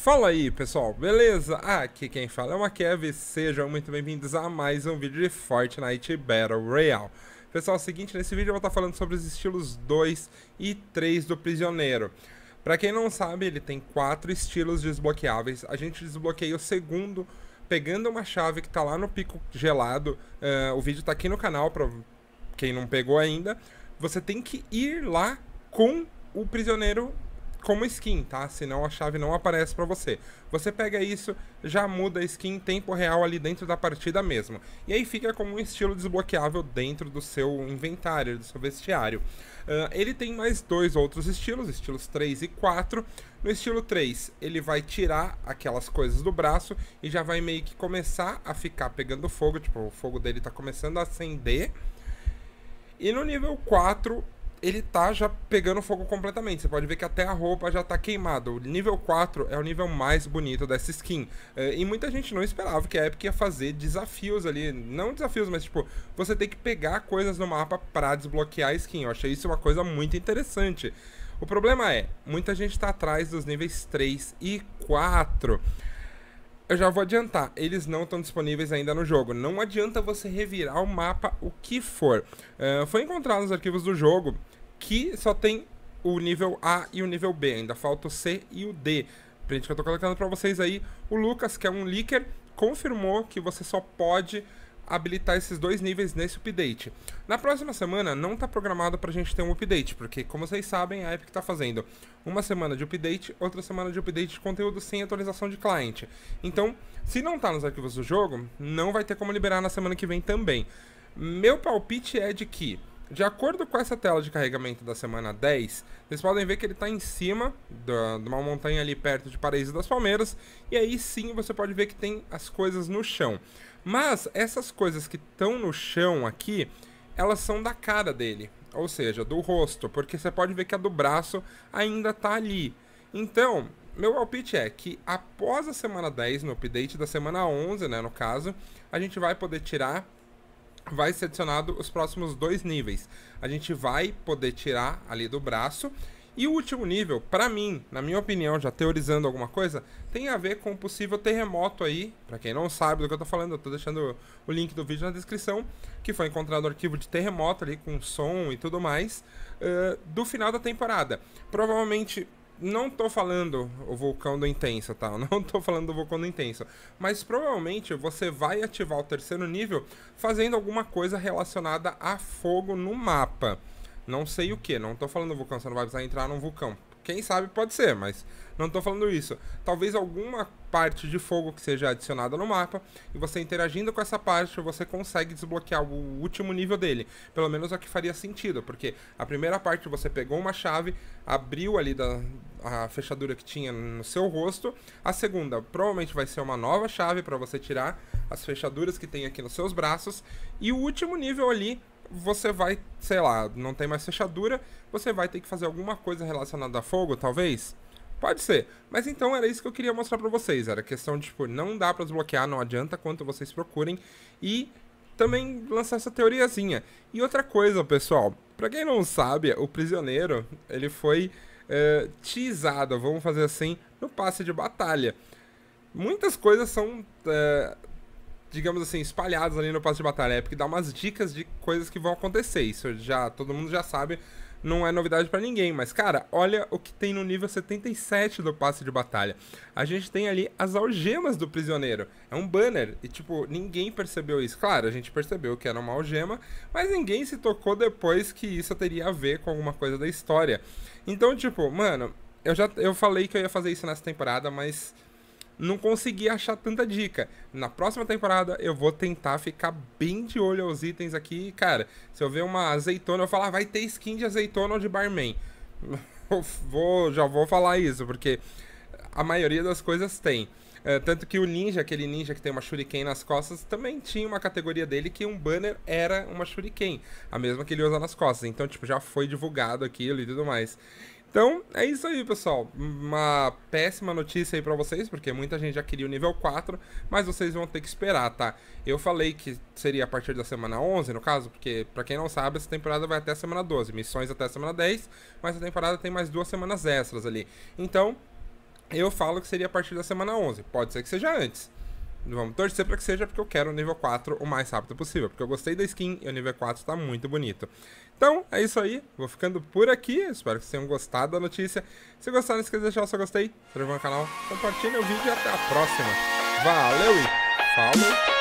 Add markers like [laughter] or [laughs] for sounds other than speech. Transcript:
Fala aí pessoal, beleza? Aqui quem fala é o Makev e sejam muito bem-vindos a mais um vídeo de Fortnite Battle Royale. Pessoal, é o seguinte, nesse vídeo eu vou estar falando sobre os estilos 2 e 3 do Prisioneiro. Para quem não sabe, ele tem quatro estilos desbloqueáveis, a gente desbloqueia o segundo pegando uma chave que está lá no pico gelado, uh, o vídeo está aqui no canal para quem não pegou ainda, você tem que ir lá com o prisioneiro como skin, tá? Senão a chave não aparece para você. Você pega isso, já muda a skin em tempo real ali dentro da partida mesmo. E aí fica como um estilo desbloqueável dentro do seu inventário, do seu vestiário. Uh, ele tem mais dois outros estilos, estilos 3 e 4. No estilo 3, ele vai tirar aquelas coisas do braço e já vai meio que começar a ficar pegando fogo, tipo, o fogo dele tá começando a acender. E no nível 4, ele tá já pegando fogo completamente. Você pode ver que até a roupa já tá queimada. O nível 4 é o nível mais bonito dessa skin. É, e muita gente não esperava que a Epic ia fazer desafios ali. Não desafios, mas tipo, você tem que pegar coisas no mapa para desbloquear a skin. Eu achei isso uma coisa muito interessante. O problema é, muita gente tá atrás dos níveis 3 e 4 eu já vou adiantar, eles não estão disponíveis ainda no jogo. Não adianta você revirar o mapa, o que for. Uh, foi encontrado nos arquivos do jogo que só tem o nível A e o nível B, ainda falta o C e o D. Print que eu tô colocando para vocês aí, o Lucas, que é um leaker, confirmou que você só pode habilitar esses dois níveis nesse update. Na próxima semana não está programado para a gente ter um update, porque como vocês sabem, a Epic está fazendo uma semana de update, outra semana de update de conteúdo sem atualização de cliente. Então, se não está nos arquivos do jogo, não vai ter como liberar na semana que vem também. Meu palpite é de que de acordo com essa tela de carregamento da semana 10, vocês podem ver que ele está em cima de uma montanha ali perto de Paraíso das Palmeiras, e aí sim você pode ver que tem as coisas no chão. Mas essas coisas que estão no chão aqui, elas são da cara dele, ou seja, do rosto, porque você pode ver que a do braço ainda está ali. Então, meu palpite é que após a semana 10, no update da semana 11, né, no caso, a gente vai poder tirar vai ser adicionado os próximos dois níveis. A gente vai poder tirar ali do braço. E o último nível, para mim, na minha opinião, já teorizando alguma coisa, tem a ver com o possível terremoto aí. Para quem não sabe do que eu tô falando, eu tô deixando o link do vídeo na descrição, que foi encontrado o arquivo de terremoto ali com som e tudo mais, uh, do final da temporada. Provavelmente não tô falando o vulcão do intenso, tá? [laughs] não tô falando do vulcão do intenso. Mas provavelmente você vai ativar o terceiro nível fazendo alguma coisa relacionada a fogo no mapa. Não sei o que, não tô falando do vulcão, você não vai precisar entrar num vulcão. Quem sabe pode ser, mas não estou falando isso. Talvez alguma parte de fogo que seja adicionada no mapa, e você interagindo com essa parte, você consegue desbloquear o último nível dele. Pelo menos é o que faria sentido, porque a primeira parte você pegou uma chave, abriu ali da, a fechadura que tinha no seu rosto, a segunda provavelmente vai ser uma nova chave para você tirar as fechaduras que tem aqui nos seus braços, e o último nível ali você vai, sei lá, não tem mais fechadura, você vai ter que fazer alguma coisa relacionada a fogo, talvez? Pode ser. Mas então era isso que eu queria mostrar para vocês. Era questão de, tipo, não dá para desbloquear, não adianta quanto vocês procurem. E também lançar essa teoriazinha. E outra coisa, pessoal. Pra quem não sabe, o prisioneiro, ele foi uh, teasado, vamos fazer assim, no passe de batalha. Muitas coisas são... Eh, digamos assim, espalhados ali no passo de batalha É porque dá umas dicas de coisas que vão acontecer. Isso já todo mundo já sabe, não é novidade para ninguém, mas cara, olha o que tem no nível 77 do passe de batalha. A gente tem ali as algemas do prisioneiro. É um banner e tipo, ninguém percebeu isso. Claro, a gente percebeu que era uma algema, mas ninguém se tocou depois que isso teria a ver com alguma coisa da história. Então, tipo, mano, eu já eu falei que eu ia fazer isso nessa temporada, mas não consegui achar tanta dica. Na próxima temporada eu vou tentar ficar bem de olho aos itens aqui. Cara, se eu ver uma azeitona, eu falar, ah, vai ter skin de azeitona ou de barman. [laughs] vou, já vou falar isso, porque a maioria das coisas tem. É, tanto que o ninja, aquele ninja que tem uma shuriken nas costas, também tinha uma categoria dele que um banner era uma shuriken, a mesma que ele usa nas costas. Então, tipo, já foi divulgado aquilo e tudo mais. Então, é isso aí, pessoal. Uma péssima notícia aí para vocês, porque muita gente já queria o nível 4, mas vocês vão ter que esperar, tá? Eu falei que seria a partir da semana 11, no caso, porque para quem não sabe, essa temporada vai até a semana 12, missões até a semana 10, mas a temporada tem mais duas semanas extras ali. Então, eu falo que seria a partir da semana 11, pode ser que seja antes. Vamos torcer para que seja, porque eu quero o nível 4 o mais rápido possível. Porque eu gostei da skin e o nível 4 está muito bonito. Então, é isso aí. Vou ficando por aqui. Espero que vocês tenham gostado da notícia. Se gostaram, não esqueça de deixar o seu gostei, se inscreva no canal, compartilhe o vídeo e até a próxima. Valeu e falou!